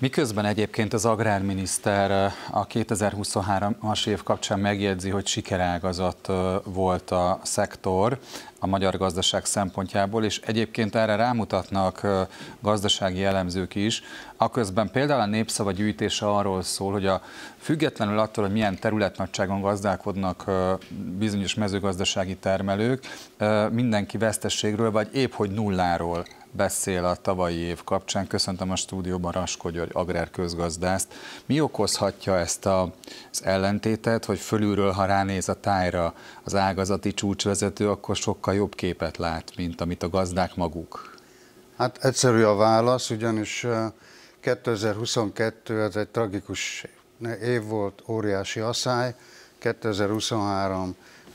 Miközben egyébként az agrárminiszter eh, a 2023-as év kapcsán megjegyzi, hogy sikerágazat eh, volt a szektor a magyar gazdaság szempontjából, és egyébként erre rámutatnak eh, gazdasági elemzők is, aközben például a népszava gyűjtése arról szól, hogy a függetlenül attól, hogy milyen területnagyságon gazdálkodnak bizonyos mezőgazdasági termelők, mindenki vesztességről vagy épp hogy nulláról beszél a tavalyi év kapcsán. Köszöntöm a stúdióban Raskó György agrárközgazdászt. Mi okozhatja ezt a, az ellentétet, hogy fölülről, ha ránéz a tájra az ágazati csúcsvezető, akkor sokkal jobb képet lát, mint amit a gazdák maguk? Hát egyszerű a válasz, ugyanis 2022 ez egy tragikus év volt, óriási asszály, 2023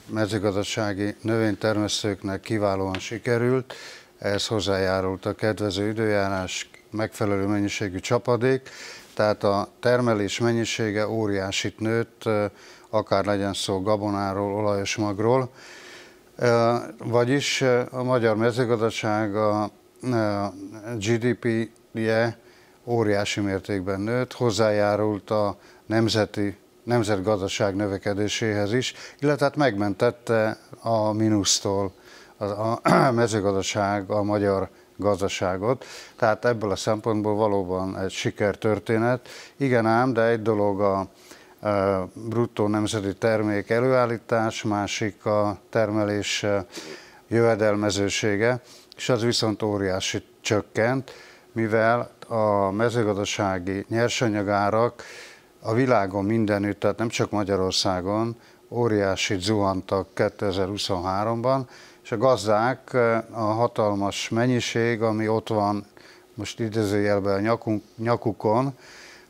mezőgazdasági növénytermesztőknek kiválóan sikerült, ehhez hozzájárult a kedvező időjárás, megfelelő mennyiségű csapadék, tehát a termelés mennyisége óriásit nőtt, akár legyen szó gabonáról, olajos magról, vagyis a magyar mezőgazdaság a GDP-je óriási mértékben nőtt, hozzájárult a nemzeti nemzetgazdaság növekedéséhez is, illetve hát megmentette a mínusztól a mezőgazdaság a magyar gazdaságot. Tehát ebből a szempontból valóban egy sikertörténet. Igen ám, de egy dolog a e, bruttó nemzeti termék előállítás, másik a termelés e, jövedelmezősége, és az viszont óriási csökkent, mivel a mezőgazdasági nyersanyagárak a világon mindenütt, tehát nem csak Magyarországon, óriási zuhantak 2023-ban, és a gazdák eh, a hatalmas mennyiség, ami ott van most idézőjelben a nyakunk, nyakukon,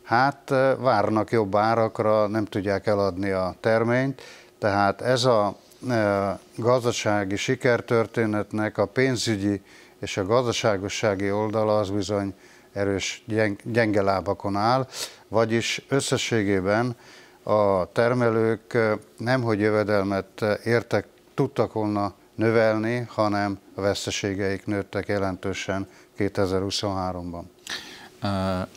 hát eh, várnak jobb árakra, nem tudják eladni a terményt, tehát ez a eh, gazdasági sikertörténetnek a pénzügyi és a gazdaságossági oldala az bizony erős gyenge lábakon áll, vagyis összességében a termelők nem hogy jövedelmet értek, tudtak volna növelni, hanem a veszteségeik nőttek jelentősen 2023-ban.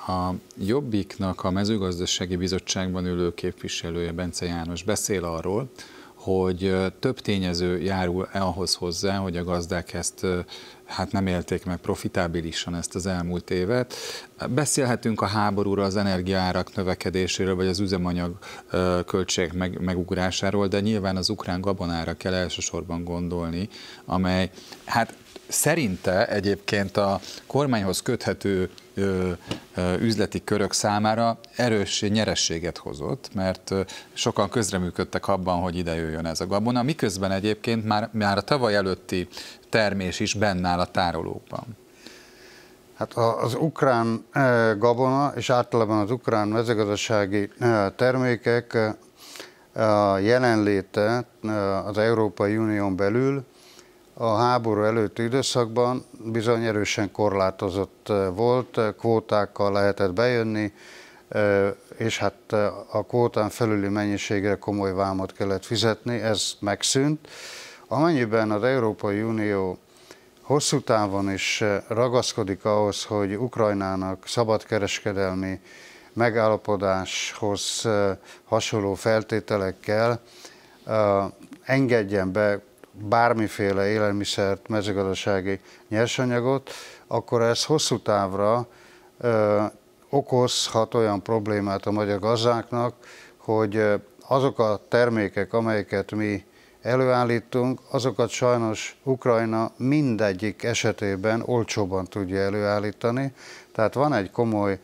A Jobbiknak a mezőgazdasági bizottságban ülő képviselője Bence János beszél arról, hogy több tényező járul ahhoz hozzá, hogy a gazdák ezt hát nem élték meg profitábilisan ezt az elmúlt évet. Beszélhetünk a háborúra, az energiaárak növekedéséről, vagy az üzemanyag költségek meg, megugrásáról, de nyilván az ukrán gabonára kell elsősorban gondolni, amely hát Szerinte egyébként a kormányhoz köthető üzleti körök számára erős nyerességet hozott, mert sokan közreműködtek abban, hogy ide jöjjön ez a gabona, miközben egyébként már, már a tavaly előtti termés is bennáll a tárolókban. Hát az ukrán gabona és általában az ukrán mezőgazdasági termékek jelenléte az Európai Unión belül a háború előtti időszakban bizony erősen korlátozott eh, volt, eh, kvótákkal lehetett bejönni, eh, és hát a kvótán felüli mennyiségre komoly vámot kellett fizetni, ez megszűnt. Amennyiben az Európai Unió hosszú távon is ragaszkodik ahhoz, hogy Ukrajnának szabadkereskedelmi megállapodáshoz hasonló feltételekkel engedjen be bármiféle élelmiszert, mezőgazdasági nyersanyagot, akkor ez hosszú távra ö, okozhat olyan problémát a magyar gazdáknak, hogy azok a termékek, amelyeket mi előállítunk, azokat sajnos Ukrajna mindegyik esetében olcsóban tudja előállítani. Tehát van egy komoly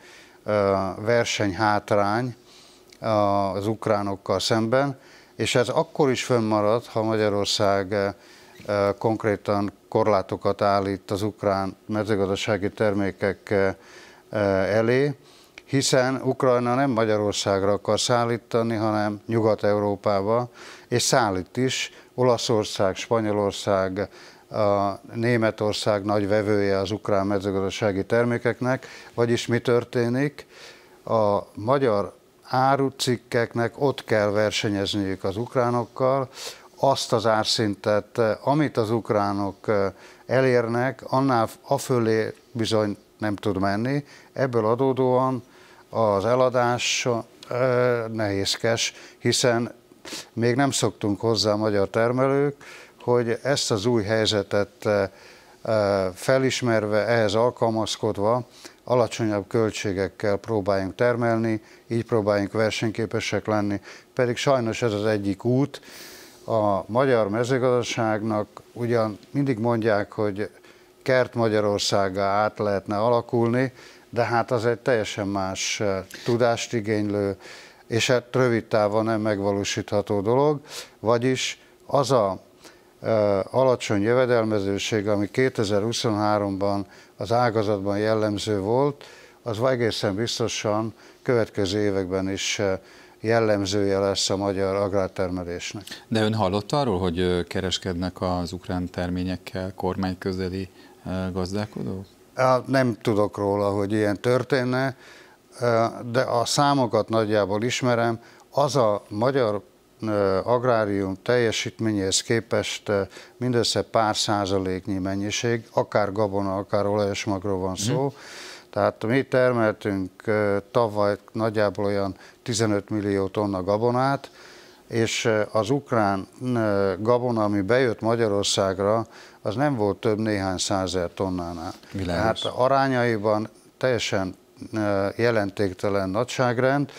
versenyhátrány az ukránokkal szemben, és ez akkor is fönnmarad, ha Magyarország eh, eh, konkrétan korlátokat állít az ukrán mezőgazdasági termékek eh, elé, hiszen Ukrajna nem Magyarországra akar szállítani, hanem Nyugat-Európába, és szállít is. Olaszország, Spanyolország, a Németország nagy vevője az ukrán mezőgazdasági termékeknek, vagyis mi történik? A magyar árucikkeknek ott kell versenyezniük az ukránokkal, azt az árszintet, eh, amit az ukránok eh, elérnek, annál afölé bizony nem tud menni. Ebből adódóan az eladás eh, nehézkes, hiszen még nem szoktunk hozzá a magyar termelők, hogy ezt az új helyzetet felismerve, ehhez alkalmazkodva alacsonyabb költségekkel próbáljunk termelni, így próbáljunk versenyképesek lenni. Pedig sajnos ez az egyik út. A magyar mezőgazdaságnak ugyan mindig mondják, hogy kert Magyarországa át lehetne alakulni, de hát az egy teljesen más tudást igénylő, és hát rövid távon nem megvalósítható dolog, vagyis az a alacsony jövedelmezőség, ami 2023-ban az ágazatban jellemző volt, az egészen biztosan következő években is jellemzője lesz a magyar agrártermelésnek. De ön hallott arról, hogy kereskednek az ukrán terményekkel kormányközeli gazdálkodók? Nem tudok róla, hogy ilyen történne, de a számokat nagyjából ismerem. Az a magyar agrárium teljesítményéhez képest mindössze pár százaléknyi mennyiség, akár gabona, akár olajosmagról van szó, mm. Tehát mi termeltünk tavaly nagyjából olyan 15 millió tonna gabonát, és az ukrán gabona, ami bejött Magyarországra, az nem volt több néhány százer tonnánál. Világos. Hát arányaiban teljesen jelentéktelen nagyságrend,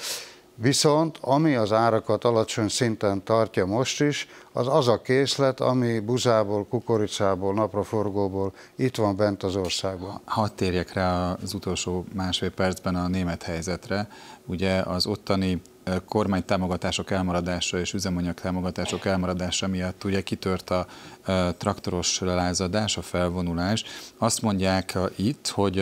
Viszont ami az árakat alacsony szinten tartja most is, az az a készlet, ami buzából, kukoricából, napraforgóból itt van bent az országban. Hadd térjek rá az utolsó másfél percben a német helyzetre. Ugye az ottani kormány támogatások elmaradása és üzemanyag támogatások elmaradása miatt ugye kitört a traktoros lázadás, a felvonulás. Azt mondják itt, hogy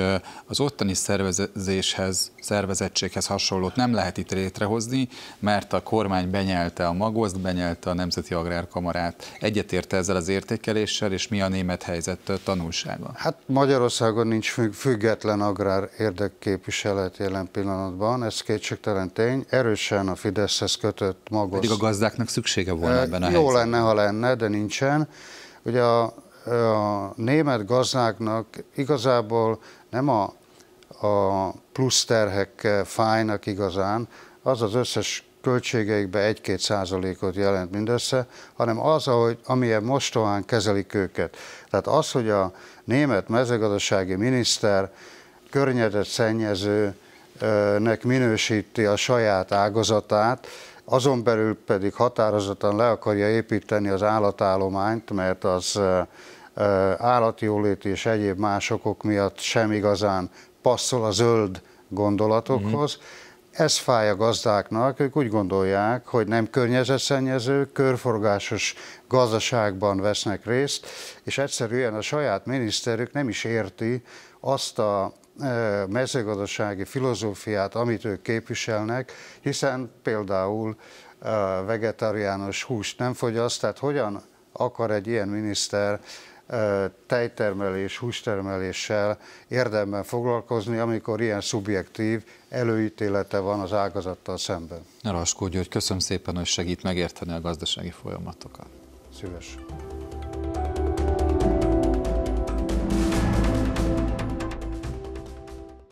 az ottani szervezéshez szervezettséghez hasonlót nem lehet itt létrehozni, mert a kormány benyelte a magoszt, benyelte a Nemzeti Agrárkamarát. Egyetérte ezzel az értékeléssel, és mi a német helyzet tanulsága? Hát Magyarországon nincs független agrár érdekképviselet jelen pillanatban, ez kétségtelen tény. Erősen a Fideszhez kötött magoszt. Pedig a gazdáknak szüksége volna eh, ebben a Jó helyzetben. lenne, ha lenne, de nincsen. Ugye a a német gazdáknak igazából nem a a plusz terhek eh, fájnak igazán, az az összes költségeikbe 1-2 százalékot jelent mindössze, hanem az, ahogy, amilyen mostohán kezelik őket. Tehát az, hogy a német mezőgazdasági miniszter környezet szennyezőnek eh, minősíti a saját ágazatát, azon belül pedig határozottan le akarja építeni az állatállományt, mert az eh, állatjóléti és egyéb másokok miatt sem igazán passzol a zöld gondolatokhoz. Mm-hmm. Ez fáj a gazdáknak, ők úgy gondolják, hogy nem környezetszennyező, körforgásos gazdaságban vesznek részt, és egyszerűen a saját miniszterük nem is érti azt a mezőgazdasági filozófiát, amit ők képviselnek, hiszen például vegetariánus húst nem fogyaszt, tehát hogyan akar egy ilyen miniszter tejtermelés, hústermeléssel érdemben foglalkozni, amikor ilyen szubjektív előítélete van az ágazattal szemben. Raskó György, köszönöm szépen, hogy segít megérteni a gazdasági folyamatokat. Szívesen.